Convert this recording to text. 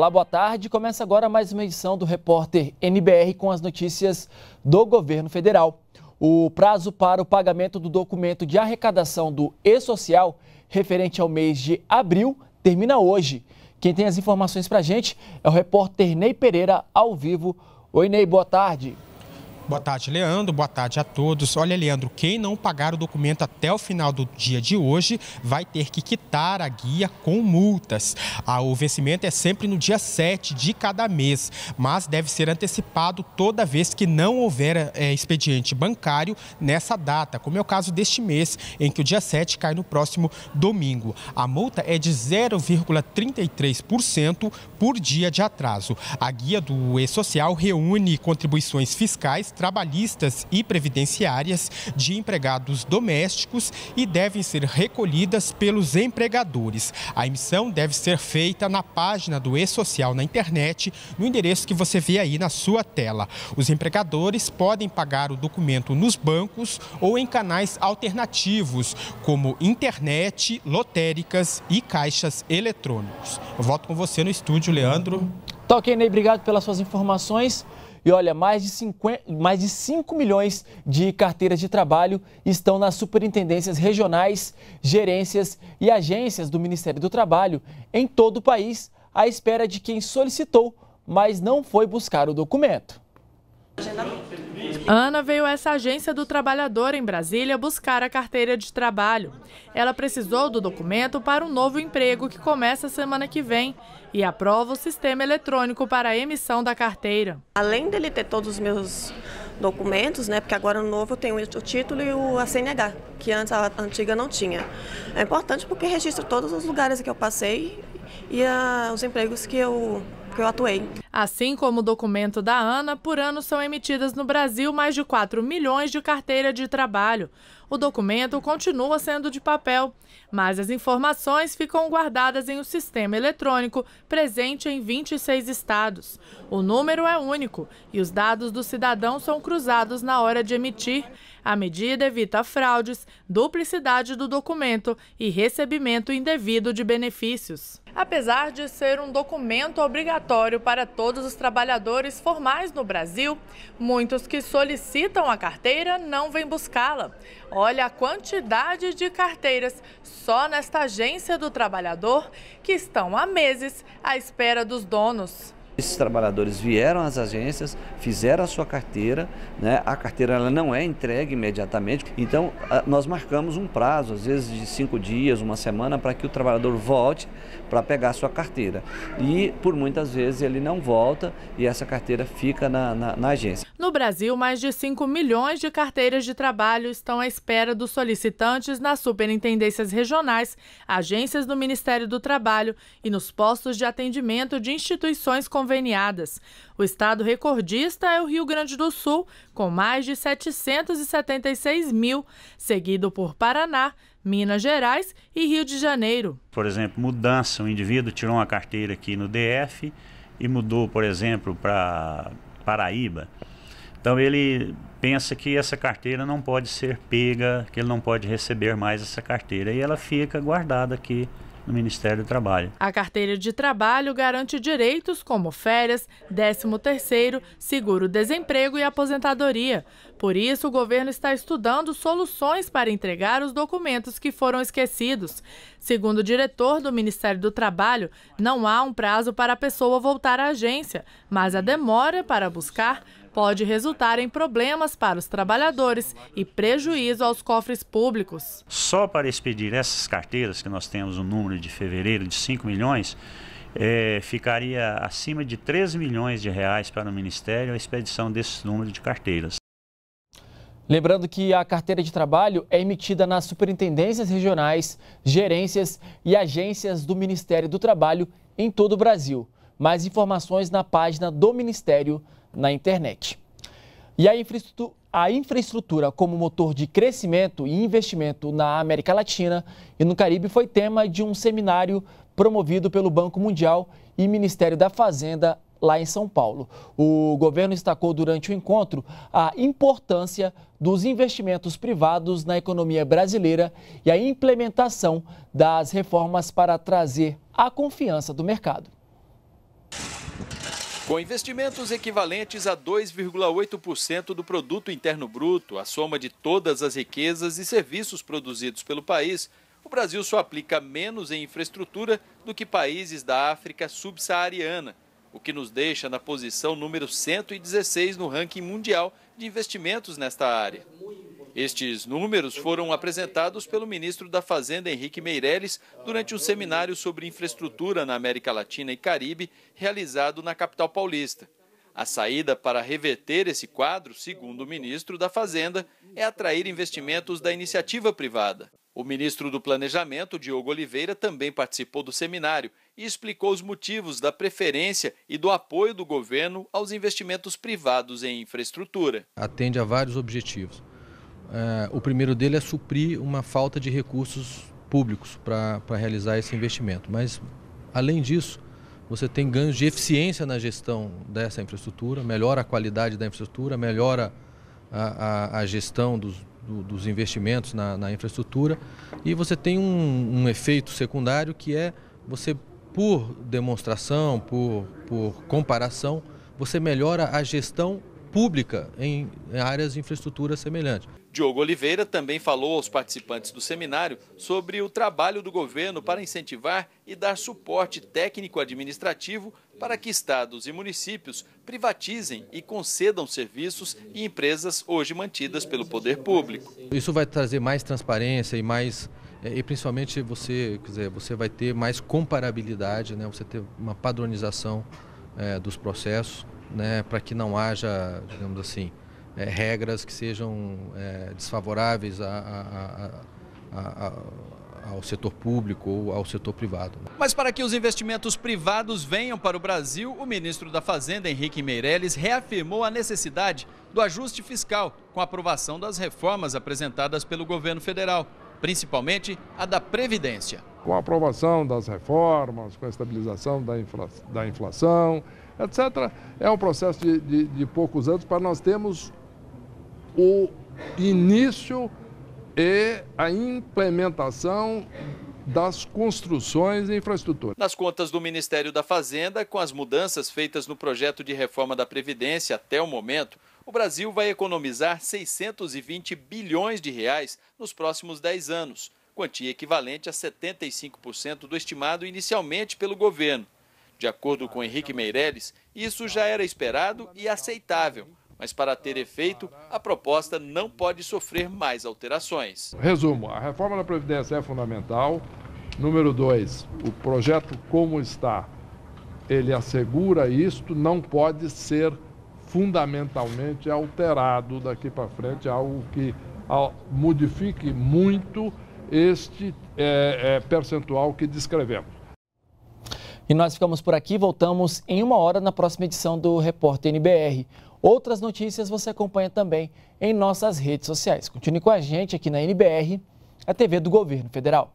Olá, boa tarde. Começa agora mais uma edição do Repórter NBR com as notícias do governo federal. O prazo para o pagamento do documento de arrecadação do E-Social, referente ao mês de abril, termina hoje. Quem tem as informações para a gente é o repórter Ney Pereira, ao vivo. Oi, Ney, boa tarde. Boa tarde, Leandro. Boa tarde a todos. Olha, Leandro, quem não pagar o documento até o final do dia de hoje vai ter que quitar a guia com multas. Ah, o vencimento é sempre no dia 7 de cada mês, mas deve ser antecipado toda vez que não houver é, expediente bancário nessa data, como é o caso deste mês, em que o dia 7 cai no próximo domingo. A multa é de 0,33% por dia de atraso. A guia do E-Social reúne contribuições fiscais trabalhistas e previdenciárias de empregados domésticos e devem ser recolhidas pelos empregadores. A emissão deve ser feita na página do E-Social na internet, no endereço que você vê aí na sua tela. Os empregadores podem pagar o documento nos bancos ou em canais alternativos, como internet, lotéricas e caixas eletrônicos. Eu volto com você no estúdio, Leandro. Tá ok, Ney. Obrigado pelas suas informações. E olha, mais de, 50, mais de 5 milhões de carteiras de trabalho estão nas superintendências regionais, gerências e agências do Ministério do Trabalho em todo o país, à espera de quem solicitou, mas não foi buscar o documento. Ana veio a essa agência do trabalhador em Brasília buscar a carteira de trabalho. Ela precisou do documento para um novo emprego que começa semana que vem e aprova o sistema eletrônico para a emissão da carteira. Além dele ter todos os meus documentos, né, porque agora no novo eu tenho o título e o CNH, que antes a antiga não tinha. É importante porque registra todos os lugares que eu passei e a, ah, os empregos que eu, que eu atuei. Assim como o documento da ANA, por ano são emitidas no Brasil mais de 4 milhões de carteira de trabalho. O documento continua sendo de papel, mas as informações ficam guardadas em um sistema eletrônico presente em 26 estados. O número é único e os dados do cidadão são cruzados na hora de emitir. A medida evita fraudes, duplicidade do documento e recebimento indevido de benefícios. Apesar de ser um documento obrigatório para todos os trabalhadores formais no Brasil, muitos que solicitam a carteira não vêm buscá-la. Olha a quantidade de carteiras só nesta agência do trabalhador que estão há meses à espera dos donos. Esses trabalhadores vieram às agências, fizeram a sua carteira, né? a carteira ela não é entregue imediatamente, então nós marcamos um prazo, às vezes de cinco dias, uma semana, para que o trabalhador volte para pegar a sua carteira. E por muitas vezes ele não volta e essa carteira fica na, na, na agência. No Brasil, mais de 5 milhões de carteiras de trabalho estão à espera dos solicitantes nas superintendências regionais, agências do Ministério do Trabalho e nos postos de atendimento de instituições convencionais conveniadas. O estado recordista é o Rio Grande do Sul, com mais de 776 mil, seguido por Paraná, Minas Gerais e Rio de Janeiro. Por exemplo, mudança: o indivíduo tirou uma carteira aqui no DF e mudou, por exemplo, para Paraíba. Então ele pensa que essa carteira não pode ser pega, que ele não pode receber mais essa carteira e ela fica guardada aqui no Ministério do Trabalho. A carteira de trabalho garante direitos como férias, 13º, seguro-desemprego e aposentadoria. Por isso, o governo está estudando soluções para entregar os documentos que foram esquecidos. Segundo o diretor do Ministério do Trabalho, não há um prazo para a pessoa voltar à agência, mas a demora para buscar pode resultar em problemas para os trabalhadores e prejuízo aos cofres públicos. Só para expedir essas carteiras, que nós temos um número de fevereiro de 5 milhões, é, ficaria acima de 3 milhões de reais para o Ministério a expedição desse número de carteiras. Lembrando que a carteira de trabalho é emitida nas superintendências regionais, gerências e agências do Ministério do Trabalho em todo o Brasil. Mais informações na página do Ministério na internet. E a infraestrutura, a infraestrutura como motor de crescimento e investimento na América Latina e no Caribe foi tema de um seminário promovido pelo Banco Mundial e Ministério da Fazenda lá em São Paulo. O governo destacou durante o encontro a importância dos investimentos privados na economia brasileira e a implementação das reformas para trazer a confiança do mercado. Com investimentos equivalentes a 2,8% do produto interno bruto, a soma de todas as riquezas e serviços produzidos pelo país, o Brasil só aplica menos em infraestrutura do que países da África subsaariana, o que nos deixa na posição número 116 no ranking mundial de investimentos nesta área. Estes números foram apresentados pelo ministro da Fazenda, Henrique Meirelles, durante um seminário sobre infraestrutura na América Latina e Caribe, realizado na capital paulista. A saída para reverter esse quadro, segundo o ministro da Fazenda, é atrair investimentos da iniciativa privada. O ministro do Planejamento, Diogo Oliveira, também participou do seminário e explicou os motivos da preferência e do apoio do governo aos investimentos privados em infraestrutura. Atende a vários objetivos é, o primeiro dele é suprir uma falta de recursos públicos para realizar esse investimento. Mas, além disso, você tem ganhos de eficiência na gestão dessa infraestrutura, melhora a qualidade da infraestrutura, melhora a, a, a gestão dos, do, dos investimentos na, na, infraestrutura e você tem um, um efeito secundário que é você, por demonstração, por, por comparação, você melhora a gestão pública em áreas de infraestrutura semelhantes. Diogo Oliveira também falou aos participantes do seminário sobre o trabalho do governo para incentivar e dar suporte técnico-administrativo para que estados e municípios privatizem e concedam serviços e empresas hoje mantidas pelo poder público. Isso vai trazer mais transparência e mais eh, e principalmente você, quer dizer, você vai ter mais comparabilidade, né? Você ter uma padronização é, dos processos, né? Para que não haja, digamos assim, é, regras que sejam é, desfavoráveis a, a, a, ao setor público ou ao setor privado. Né? Mas para que os investimentos privados venham para o Brasil, o ministro da Fazenda, Henrique Meirelles, reafirmou a necessidade do ajuste fiscal com a aprovação das reformas apresentadas pelo governo federal, principalmente a da Previdência. Com a aprovação das reformas, com a estabilização da, infla, da inflação, etc., é um processo de, de, de poucos anos para nós termos o início e a implementação das construções e infraestrutura. Nas contas do Ministério da Fazenda, com as mudanças feitas no projeto de reforma da Previdência até o momento, o Brasil vai economizar 620 bilhões de reais nos próximos 10 anos, quantia equivalente a 75% do estimado inicialmente pelo governo. De acordo com Henrique Meirelles, isso já era esperado e aceitável, mas para ter efeito, a proposta não pode sofrer mais alterações. Resumo: a reforma da Previdência é fundamental. Número dois, o projeto como está, ele assegura isto, não pode ser fundamentalmente alterado daqui para frente, algo que modifique muito este é, é, percentual que descrevemos. E nós ficamos por aqui, voltamos em uma hora na próxima edição do Repórter NBR. Outras notícias você acompanha também em nossas redes sociais. Continue com a gente aqui na NBR, a TV do Governo Federal.